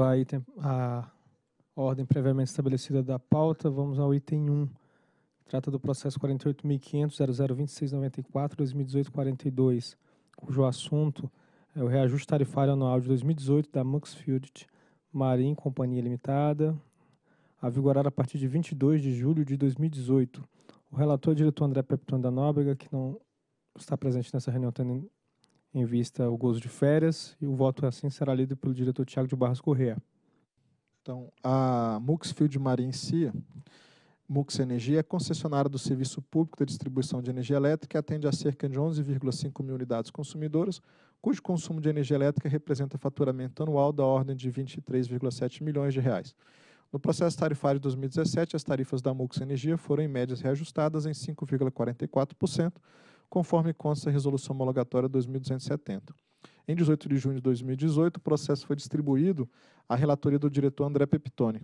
A, item, a ordem previamente estabelecida da pauta, vamos ao item 1. Trata do processo 48.500.002694-2018-42, cujo assunto é o reajuste tarifário anual de 2018 da Muxfield Marine Companhia Limitada, a vigorar a partir de 22 de julho de 2018. O relator, é diretor André Pepton da Nóbrega, que não está presente nessa reunião, tendo em vista o gozo de férias, e o voto assim será lido pelo diretor Tiago de Barros Correa. Então, a Muxfield Marencia, Mux Energia, é concessionária do Serviço Público de Distribuição de Energia Elétrica e atende a cerca de 11,5 mil unidades consumidoras, cujo consumo de energia elétrica representa faturamento anual da ordem de 23,7 milhões de reais. No processo tarifário de 2017, as tarifas da Mux Energia foram em médias reajustadas em 5,44%, conforme consta a Resolução Homologatória 2270. Em 18 de junho de 2018, o processo foi distribuído à relatoria do diretor André Peptoni.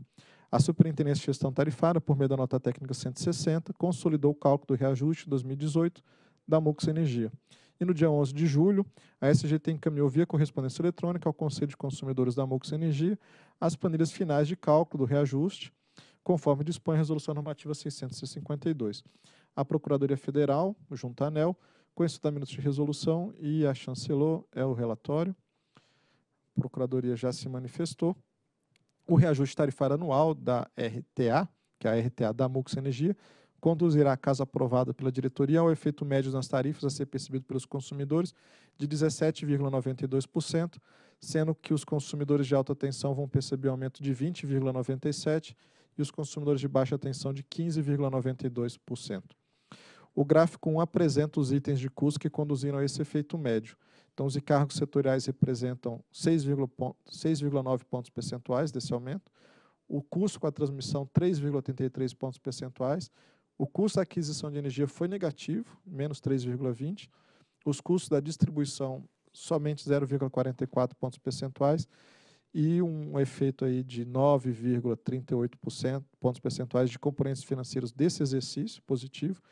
A Superintendência de Gestão Tarifária, por meio da nota técnica 160, consolidou o cálculo do reajuste 2018 da Mux Energia. E no dia 11 de julho, a SGT encaminhou via correspondência eletrônica ao Conselho de Consumidores da Mux Energia as planilhas finais de cálculo do reajuste conforme dispõe a Resolução Normativa 652. A Procuradoria Federal, junto à ANEL, com esse minutos de resolução e a chancelou é o relatório. A Procuradoria já se manifestou. O reajuste tarifário anual da RTA, que é a RTA da Mux Energia, conduzirá, casa aprovada pela diretoria, ao efeito médio nas tarifas a ser percebido pelos consumidores de 17,92%, sendo que os consumidores de alta tensão vão perceber um aumento de 20,97% e os consumidores de baixa tensão de 15,92%. O gráfico 1 apresenta os itens de custo que conduziram a esse efeito médio. Então, os encargos setoriais representam 6,9 pontos percentuais desse aumento, o custo com a transmissão 3,83 pontos percentuais, o custo da aquisição de energia foi negativo, menos 3,20, os custos da distribuição somente 0,44 pontos percentuais e um efeito aí de 9,38% pontos percentuais de componentes financeiros desse exercício positivo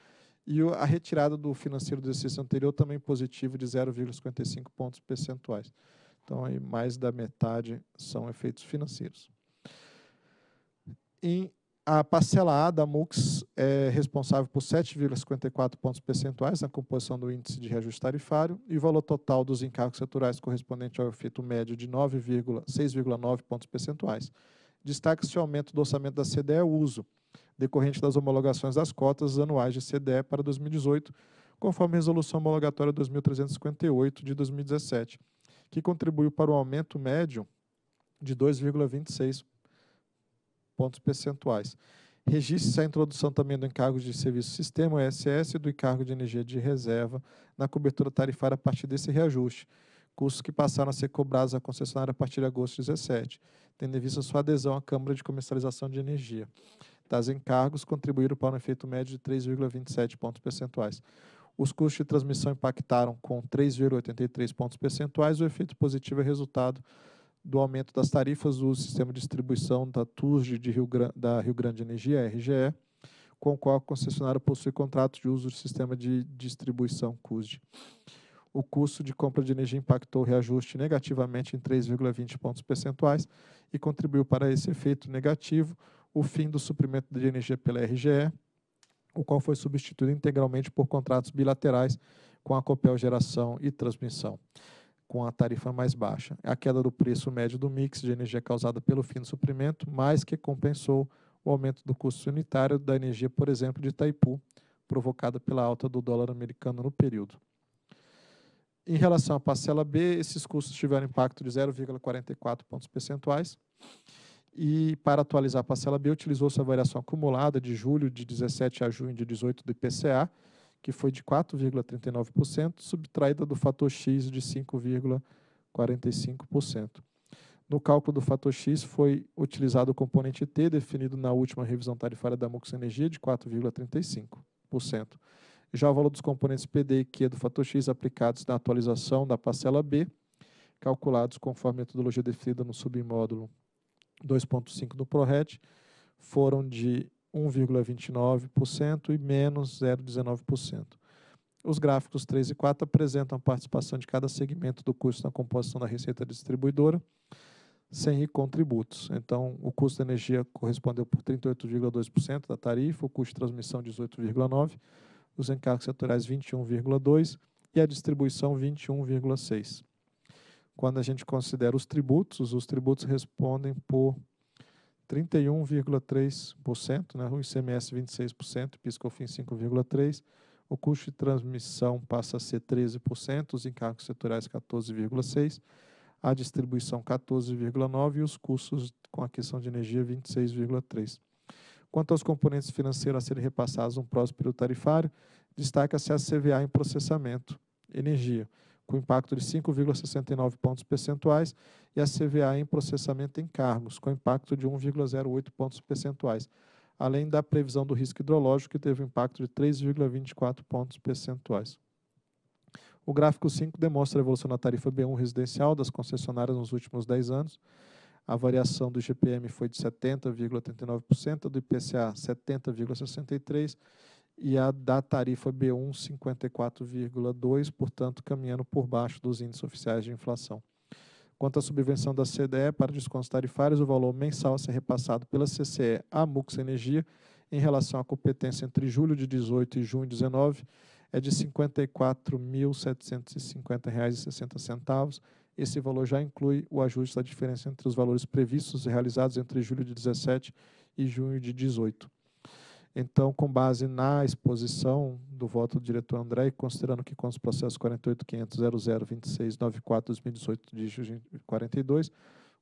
e a retirada do financeiro do exercício anterior também positivo de 0,55 pontos percentuais. Então aí mais da metade são efeitos financeiros. Em a parcela A da MUX é responsável por 7,54 pontos percentuais na composição do índice de reajuste tarifário e o valor total dos encargos setorais correspondente ao efeito médio de 9,6,9 pontos percentuais. Destaca-se o aumento do orçamento da CDE uso, decorrente das homologações das cotas anuais de CDE para 2018, conforme a Resolução Homologatória 2358 de 2017, que contribuiu para o aumento médio de 2,26 pontos percentuais. Registre-se a introdução também do encargo de serviço sistema, ESS, e do encargo de energia de reserva na cobertura tarifária a partir desse reajuste, custos que passaram a ser cobrados à concessionária a partir de agosto de 2017, tendo em vista sua adesão à Câmara de Comercialização de Energia. Tais encargos contribuíram para um efeito médio de 3,27 pontos percentuais. Os custos de transmissão impactaram com 3,83 pontos percentuais, o efeito positivo é resultado do aumento das tarifas do sistema de distribuição da TURG de Rio Grande, da Rio Grande Energia, RGE, com o qual a concessionária possui contrato de uso do sistema de distribuição CUSD. O custo de compra de energia impactou o reajuste negativamente em 3,20 pontos percentuais e contribuiu para esse efeito negativo o fim do suprimento de energia pela RGE, o qual foi substituído integralmente por contratos bilaterais com a Copel Geração e Transmissão com a tarifa mais baixa. É a queda do preço médio do mix de energia causada pelo fim do suprimento, mais que compensou o aumento do custo unitário da energia, por exemplo, de Itaipu, provocada pela alta do dólar americano no período. Em relação à parcela B, esses custos tiveram impacto de 0,44 pontos percentuais. E para atualizar a parcela B, utilizou-se a variação acumulada de julho de 17 a junho de 18 do IPCA, que foi de 4,39%, subtraída do fator X de 5,45%. No cálculo do fator X foi utilizado o componente T, definido na última revisão tarifária da Mux Energia, de 4,35%. Já o valor dos componentes PD e Q do fator X aplicados na atualização da parcela B, calculados conforme a metodologia definida no submódulo 2.5 do PRORET, foram de 1,29% e menos 0,19%. Os gráficos 3 e 4 apresentam a participação de cada segmento do custo na composição da receita distribuidora, sem contributos. Então, o custo da energia correspondeu por 38,2% da tarifa, o custo de transmissão 18,9%, os encargos setoriais 21,2% e a distribuição 21,6%. Quando a gente considera os tributos, os tributos respondem por 31,3%, né, o ICMS 26%, PiscoFins 5,3%, o custo de transmissão passa a ser 13%, os encargos setoriais 14,6%, a distribuição 14,9% e os custos com a questão de energia 26,3%. Quanto aos componentes financeiros a serem repassados no próximo período tarifário, destaca-se a CVA em processamento, energia, com impacto de 5,69 pontos percentuais, e a CVA em processamento em cargos, com impacto de 1,08 pontos percentuais, além da previsão do risco hidrológico, que teve um impacto de 3,24 pontos percentuais. O gráfico 5 demonstra a evolução da tarifa B1 residencial das concessionárias nos últimos 10 anos. A variação do GPM foi de 70,39% do IPCA 70,63% e a da tarifa B1 54,2, portanto, caminhando por baixo dos índices oficiais de inflação. Quanto à subvenção da CDE para descontos tarifários, o valor mensal a ser repassado pela CCE à Mux Energia em relação à competência entre julho de 18 e junho de 19 é de R$ 54.750,60. Esse valor já inclui o ajuste da diferença entre os valores previstos e realizados entre julho de 17 e junho de 18. Então, com base na exposição do voto do diretor André, considerando que consta o processo 48.500.0026.94.2018, dígito 42,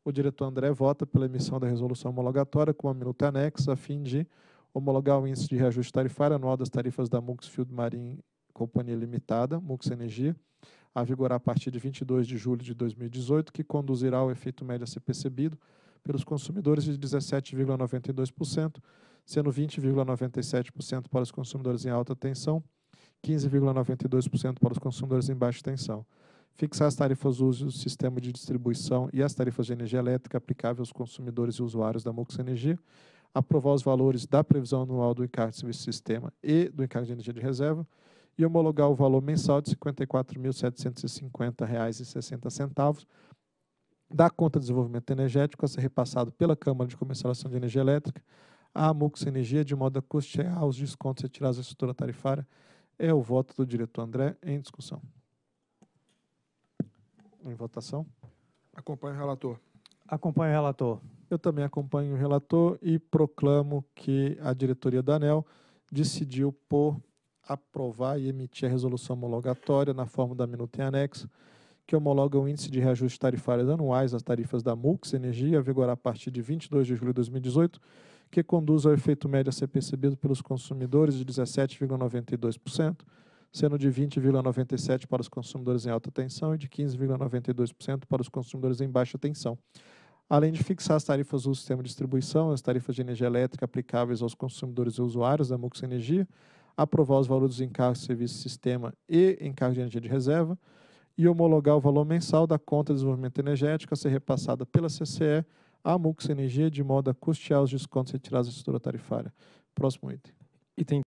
o diretor André vota pela emissão da resolução homologatória com a minuta anexa, a fim de homologar o índice de reajuste tarifário anual das tarifas da Mux Field Marim Companhia Limitada, Mux Energia, a vigorar a partir de 22 de julho de 2018, que conduzirá ao efeito médio a ser percebido pelos consumidores de 17,92%, sendo 20,97% para os consumidores em alta tensão, 15,92% para os consumidores em baixa tensão. Fixar as tarifas uso do sistema de distribuição e as tarifas de energia elétrica aplicáveis aos consumidores e usuários da Mux Energia. Aprovar os valores da previsão anual do encargo de serviço de sistema e do encargo de energia de reserva e homologar o valor mensal de R$ 54.750,60 da conta de desenvolvimento energético a ser repassado pela Câmara de Comercialização de Energia Elétrica à Mux Energia, de modo a custear os descontos retirados da estrutura tarifária. É o voto do diretor André em discussão. Em votação. Acompanho o relator. Acompanho o relator. Eu também acompanho o relator e proclamo que a diretoria da ANEL decidiu por aprovar e emitir a resolução homologatória na forma da minuta em anexo que homologa o Índice de reajuste Tarifários Anuais às Tarifas da MUX Energia, a vigorar a partir de 22 de julho de 2018, que conduz ao efeito médio a ser percebido pelos consumidores de 17,92%, sendo de 20,97% para os consumidores em alta tensão e de 15,92% para os consumidores em baixa tensão. Além de fixar as tarifas do sistema de distribuição, as tarifas de energia elétrica aplicáveis aos consumidores e usuários da MUX Energia, aprovar os valores dos encargos de serviço de sistema e encargos de energia de reserva, e homologar o valor mensal da conta de desenvolvimento energético a ser repassada pela CCE à Mux Energia, de modo a custear os descontos retirados da estrutura tarifária. Próximo item. Item